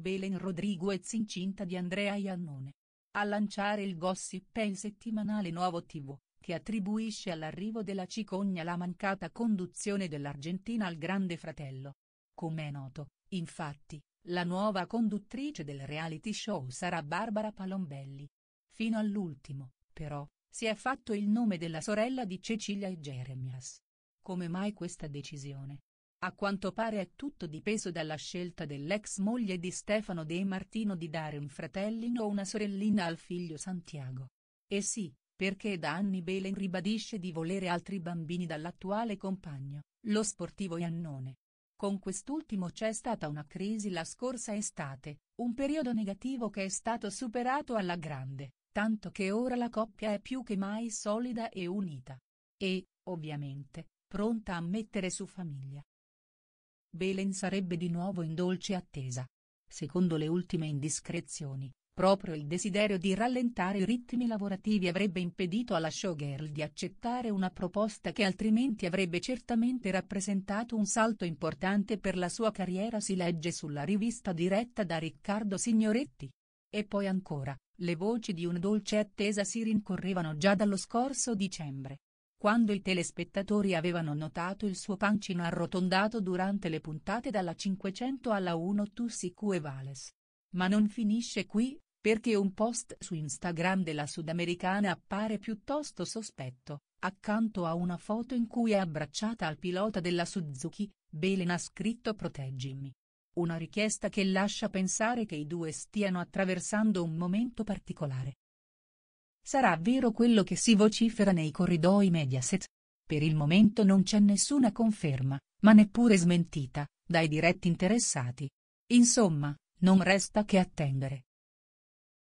Belen Rodriguez incinta di Andrea Iannone. A lanciare il gossip è il settimanale Nuovo TV, che attribuisce all'arrivo della cicogna la mancata conduzione dell'Argentina al Grande Fratello. Come è noto, infatti, la nuova conduttrice del reality show sarà Barbara Palombelli. Fino all'ultimo, però, si è fatto il nome della sorella di Cecilia e Jeremias. Come mai questa decisione? A quanto pare è tutto dipeso dalla scelta dell'ex moglie di Stefano De Martino di dare un fratellino o una sorellina al figlio Santiago. E sì, perché da anni Belen ribadisce di volere altri bambini dall'attuale compagno, lo sportivo Iannone. Con quest'ultimo c'è stata una crisi la scorsa estate, un periodo negativo che è stato superato alla grande, tanto che ora la coppia è più che mai solida e unita. E, ovviamente, pronta a mettere su famiglia. Belen sarebbe di nuovo in dolce attesa. Secondo le ultime indiscrezioni, proprio il desiderio di rallentare i ritmi lavorativi avrebbe impedito alla showgirl di accettare una proposta che altrimenti avrebbe certamente rappresentato un salto importante per la sua carriera si legge sulla rivista diretta da Riccardo Signoretti. E poi ancora, le voci di una dolce attesa si rincorrevano già dallo scorso dicembre. Quando i telespettatori avevano notato il suo pancino arrotondato durante le puntate dalla 500 alla 1 Tussi Cuevales. Ma non finisce qui, perché un post su Instagram della sudamericana appare piuttosto sospetto, accanto a una foto in cui è abbracciata al pilota della Suzuki, Belen ha scritto proteggimi. Una richiesta che lascia pensare che i due stiano attraversando un momento particolare. Sarà vero quello che si vocifera nei corridoi Mediaset? Per il momento non c'è nessuna conferma, ma neppure smentita, dai diretti interessati. Insomma, non resta che attendere.